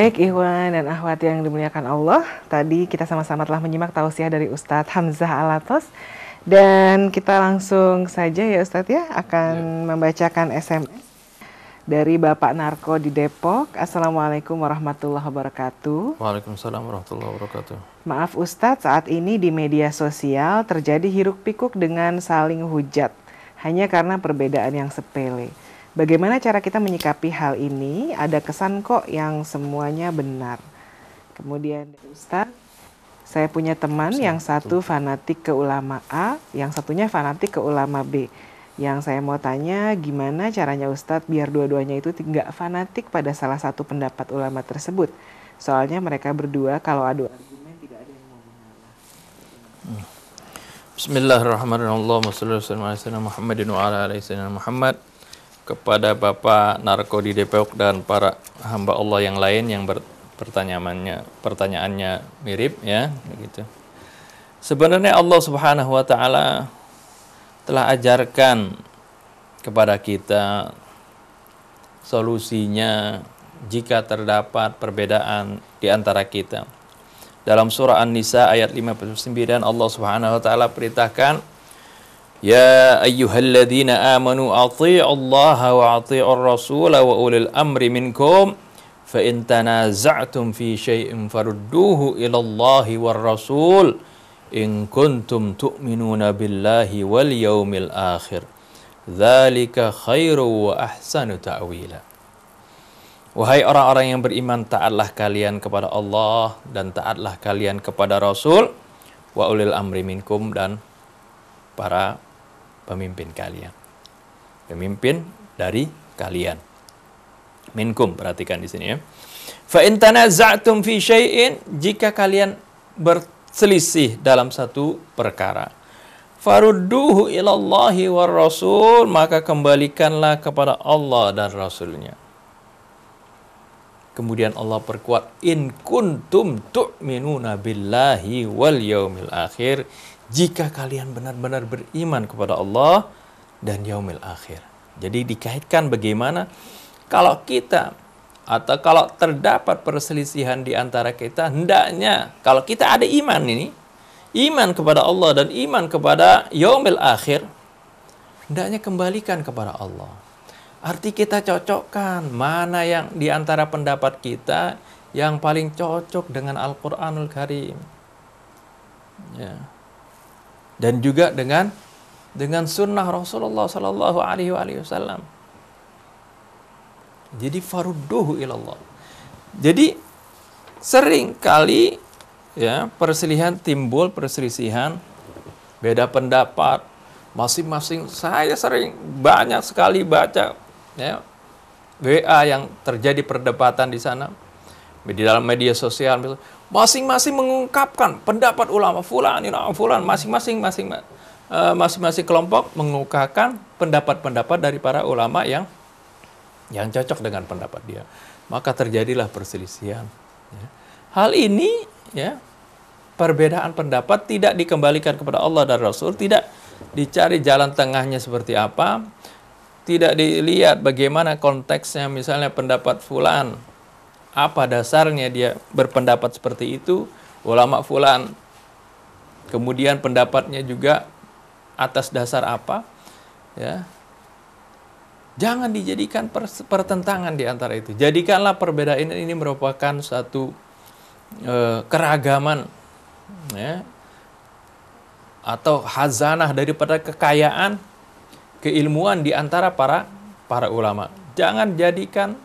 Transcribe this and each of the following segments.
Baik Iwan dan Ahwat yang dimuliakan Allah, tadi kita sama-sama telah menyimak tausiah dari Ustadz Hamzah Alatos dan kita langsung saja ya Ustadz ya akan ya. membacakan SMS dari Bapak Narko di Depok. Assalamualaikum warahmatullahi wabarakatuh. Waalaikumsalam warahmatullahi wabarakatuh. Maaf Ustadz, saat ini di media sosial terjadi hiruk pikuk dengan saling hujat hanya karena perbedaan yang sepele. Bagaimana cara kita menyikapi hal ini? Ada kesan kok yang semuanya benar. Kemudian Ustaz, saya punya teman yang satu fanatik ke ulama A, yang satunya fanatik ke ulama B. Yang saya mau tanya gimana caranya Ustadz biar dua-duanya itu tidak fanatik pada salah satu pendapat ulama tersebut. Soalnya mereka berdua kalau adu argumen tidak ada yang mau mengalah. Hmm. Bismillahirrahmanirrahim. Allahumma salli wa Muhammadin wa kepada Bapak Narko di Depok dan para hamba Allah yang lain yang ber, pertanyaannya pertanyaannya mirip ya begitu. Sebenarnya Allah Subhanahu wa taala telah ajarkan kepada kita solusinya jika terdapat perbedaan di antara kita. Dalam surah An-Nisa ayat 59 Allah Subhanahu wa taala perintahkan يا أيها الذين آمنوا أطيعوا الله وأطيعوا الرسول وأولي الأمر منكم فإن تنازعتم في شيء فردوه إلى الله والرسول إن كنتم تؤمنون بالله واليوم الآخر ذلك خير وأحسن تأويلا Wahai orang-orang yang beriman, taatlah kalian kepada Allah dan taatlah kalian kepada Rasul wa ulil amri minkum dan para pemimpin kalian. Pemimpin dari kalian. Minkum perhatikan di sini ya. Fa in tanaza'tum fi syai'in jika kalian berselisih dalam satu perkara. Farudduhu ilallahi war rasul maka kembalikanlah kepada Allah dan rasulnya. Kemudian Allah perkuat in kuntum tu'minuna billahi wal yaumil akhir jika kalian benar-benar beriman kepada Allah dan yaumil akhir. Jadi dikaitkan bagaimana kalau kita atau kalau terdapat perselisihan di antara kita hendaknya kalau kita ada iman ini, iman kepada Allah dan iman kepada yaumil akhir, hendaknya kembalikan kepada Allah. Arti kita cocokkan mana yang di antara pendapat kita yang paling cocok dengan Al-Qur'anul Karim. Ya dan juga dengan dengan sunnah Rasulullah Sallallahu Alaihi Wasallam. Jadi farudhu ilallah. Jadi sering kali ya perselisihan timbul perselisihan beda pendapat masing-masing saya sering banyak sekali baca ya WA yang terjadi perdebatan di sana di dalam media sosial masing-masing mengungkapkan pendapat ulama fulan, you ya, know, fulan, masing-masing masing eh, masing-masing kelompok mengungkapkan pendapat-pendapat dari para ulama yang yang cocok dengan pendapat dia. Maka terjadilah perselisihan. Ya. Hal ini ya perbedaan pendapat tidak dikembalikan kepada Allah dan Rasul, tidak dicari jalan tengahnya seperti apa, tidak dilihat bagaimana konteksnya misalnya pendapat fulan apa dasarnya dia berpendapat seperti itu ulama fulan kemudian pendapatnya juga atas dasar apa ya jangan dijadikan pertentangan di antara itu jadikanlah perbedaan ini merupakan satu e, keragaman ya atau hazanah daripada kekayaan keilmuan di antara para para ulama jangan jadikan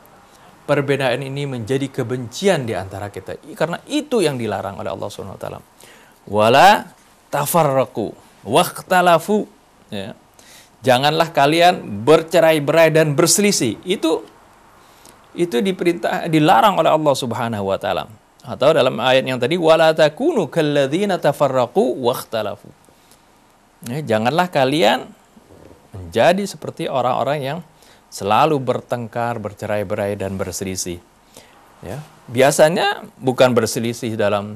perbedaan ini menjadi kebencian di antara kita karena itu yang dilarang oleh Allah Subhanahu wa taala. Wala tafarraqu waqtalafu ya. Janganlah kalian bercerai-berai dan berselisih. Itu itu diperintah dilarang oleh Allah Subhanahu wa taala. Atau dalam ayat yang tadi wala takunu kalladzina tafarraqu waqtalafu. Ya, janganlah kalian menjadi seperti orang-orang yang selalu bertengkar, bercerai-berai dan berselisih. Ya, biasanya bukan berselisih dalam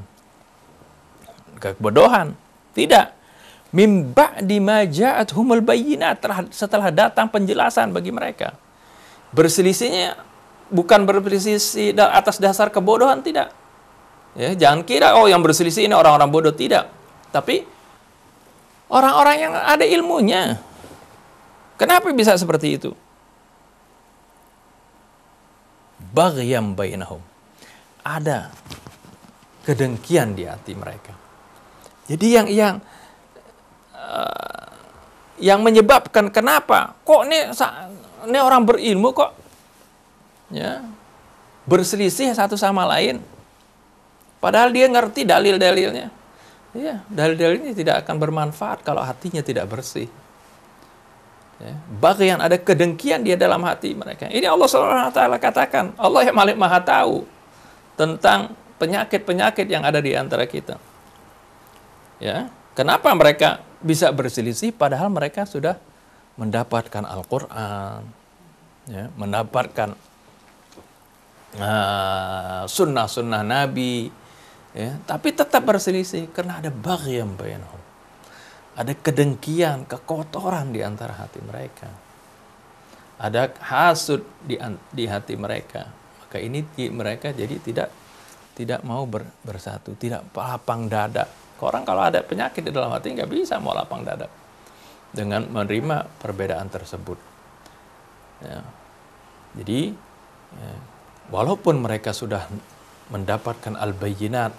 kebodohan, tidak. Mimba di majat humul bayina setelah datang penjelasan bagi mereka. Berselisihnya bukan berselisih atas dasar kebodohan tidak. Ya, jangan kira oh yang berselisih ini orang-orang bodoh tidak, tapi orang-orang yang ada ilmunya. Kenapa bisa seperti itu? bagyam bainahum. Ada kedengkian di hati mereka. Jadi yang yang uh, yang menyebabkan kenapa kok nih ini orang berilmu kok ya berselisih satu sama lain. Padahal dia ngerti dalil-dalilnya. Ya, dalil-dalilnya tidak akan bermanfaat kalau hatinya tidak bersih. Ya, bagi ada kedengkian dia dalam hati mereka. Ini Allah swt katakan, Allah yang Malik Maha tahu tentang penyakit-penyakit yang ada di antara kita. Ya, kenapa mereka bisa berselisih padahal mereka sudah mendapatkan Al-Qur'an, ya, mendapatkan ah, sunnah-sunnah Nabi, ya, tapi tetap berselisih karena ada bagian bainahum ada kedengkian, kekotoran di antara hati mereka. Ada hasud di, di hati mereka. Maka ini mereka jadi tidak tidak mau ber, bersatu, tidak lapang dada. Orang kalau ada penyakit di dalam hati nggak bisa mau lapang dada dengan menerima perbedaan tersebut. Ya. Jadi ya, walaupun mereka sudah mendapatkan al-bayyinat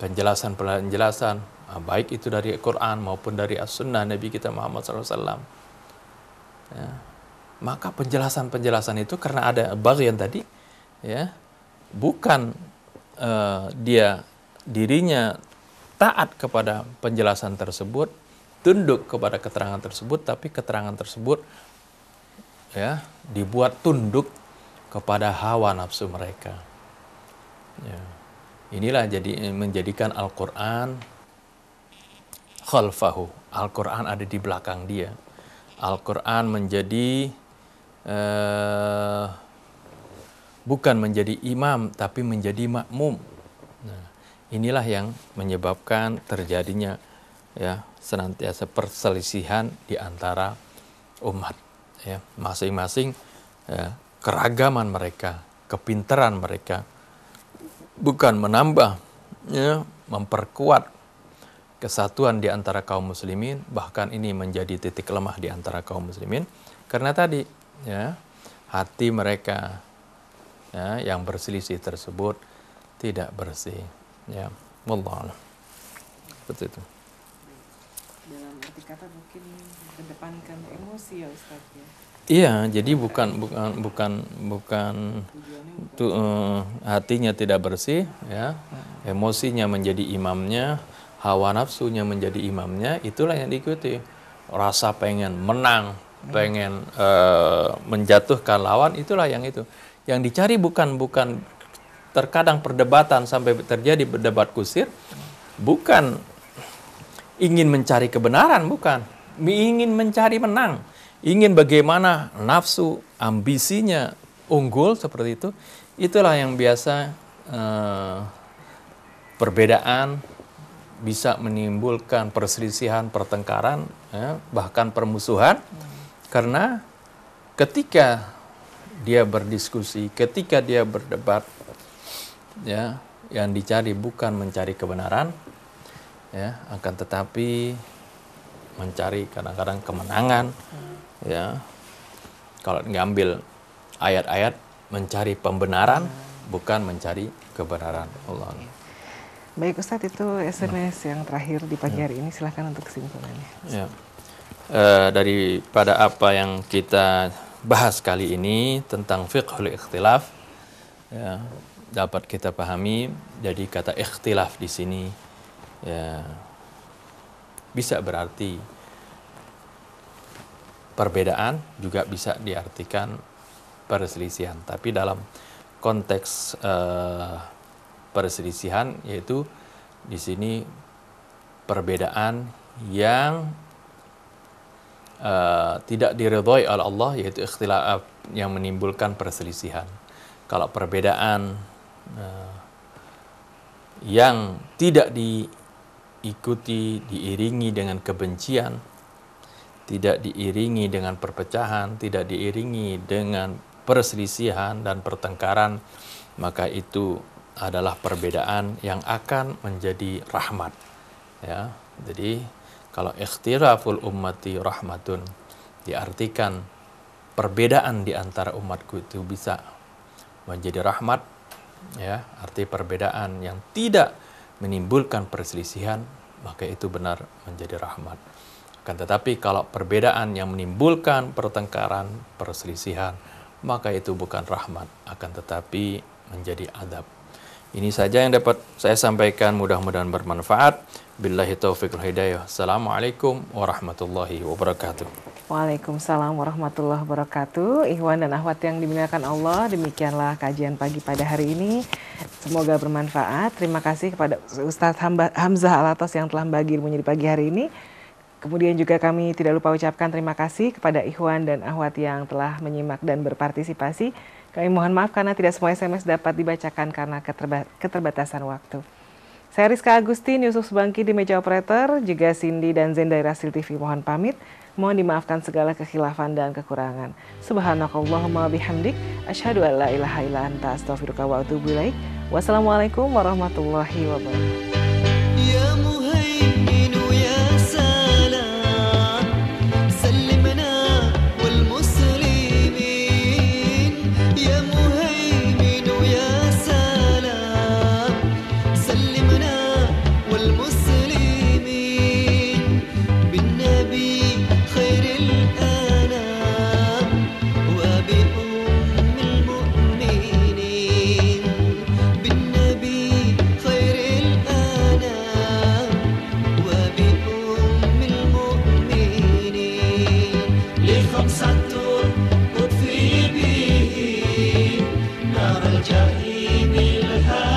penjelasan-penjelasan Ah, baik itu dari Al-Quran maupun dari As-Sunnah Nabi kita Muhammad SAW. Ya. Maka penjelasan-penjelasan itu karena ada bagian tadi, ya bukan uh, dia dirinya taat kepada penjelasan tersebut, tunduk kepada keterangan tersebut, tapi keterangan tersebut ya dibuat tunduk kepada hawa nafsu mereka. Ya. Inilah jadi menjadikan Al-Quran khalfahu. Al-Quran ada di belakang dia. Al-Quran menjadi uh, bukan menjadi imam tapi menjadi makmum. Nah, inilah yang menyebabkan terjadinya ya senantiasa perselisihan di antara umat ya masing-masing ya, keragaman mereka, kepintaran mereka bukan menambah ya memperkuat kesatuan di antara kaum muslimin, bahkan ini menjadi titik lemah di antara kaum muslimin karena tadi ya hati mereka ya, yang berselisih tersebut tidak bersih. Ya, Allah Seperti itu. Dalam arti kata mungkin kedepankan emosi ya Ustaz ya. Iya, jadi bukan bukan bukan bukan tu, uh, hatinya tidak bersih, ya, emosinya menjadi imamnya, hawa nafsunya menjadi imamnya, itulah yang diikuti. Rasa pengen menang, pengen uh, menjatuhkan lawan, itulah yang itu. Yang dicari bukan bukan terkadang perdebatan sampai terjadi berdebat kusir, bukan ingin mencari kebenaran, bukan. Ingin mencari menang, ingin bagaimana nafsu, ambisinya unggul seperti itu, itulah yang biasa uh, perbedaan bisa menimbulkan perselisihan, pertengkaran, ya, bahkan permusuhan, hmm. karena ketika dia berdiskusi, ketika dia berdebat, ya, yang dicari bukan mencari kebenaran, ya, akan tetapi mencari kadang-kadang kemenangan, hmm. ya, kalau ngambil ayat-ayat mencari pembenaran, hmm. bukan mencari kebenaran. Allah. Baik Ustadz itu SMS nah. yang terakhir di pagi ya. hari ini silahkan untuk kesimpulannya. Ya. E, daripada apa yang kita bahas kali ini tentang fiqhul ikhtilaf ya, dapat kita pahami jadi kata ikhtilaf di sini ya, bisa berarti perbedaan juga bisa diartikan perselisihan tapi dalam konteks uh, perselisihan yaitu di sini perbedaan yang uh, tidak diridhoi oleh Allah yaitu ikhtilaf yang menimbulkan perselisihan. Kalau perbedaan uh, yang tidak diikuti diiringi dengan kebencian, tidak diiringi dengan perpecahan, tidak diiringi dengan perselisihan dan pertengkaran, maka itu adalah perbedaan yang akan menjadi rahmat. Ya, jadi kalau ikhtiraful ummati rahmatun diartikan perbedaan di antara umatku itu bisa menjadi rahmat ya arti perbedaan yang tidak menimbulkan perselisihan maka itu benar menjadi rahmat akan tetapi kalau perbedaan yang menimbulkan pertengkaran perselisihan maka itu bukan rahmat akan tetapi menjadi adab ini saja yang dapat saya sampaikan, mudah-mudahan bermanfaat. Billahi taufiq hidayah. Assalamualaikum warahmatullahi wabarakatuh. Waalaikumsalam warahmatullahi wabarakatuh. Ikhwan dan ahwat yang dimuliakan Allah, demikianlah kajian pagi pada hari ini. Semoga bermanfaat. Terima kasih kepada Ustaz Hamzah Alatas yang telah bagi ilmunya di pagi hari ini. Kemudian juga kami tidak lupa ucapkan terima kasih kepada Ikhwan dan Ahwat yang telah menyimak dan berpartisipasi. Kami mohon maaf karena tidak semua SMS dapat dibacakan karena keterba keterbatasan waktu. Saya Rizka Agustin, Yusuf Subangki di meja operator, juga Cindy dan dari Rasil TV mohon pamit. Mohon dimaafkan segala kekhilafan dan kekurangan. Subhanakallahumma bihamdik, asyhadu an la ilaha illa anta astaghfiruka wa atubu ilaik. Wassalamualaikum warahmatullahi wabarakatuh. Ya Jai Nilhai.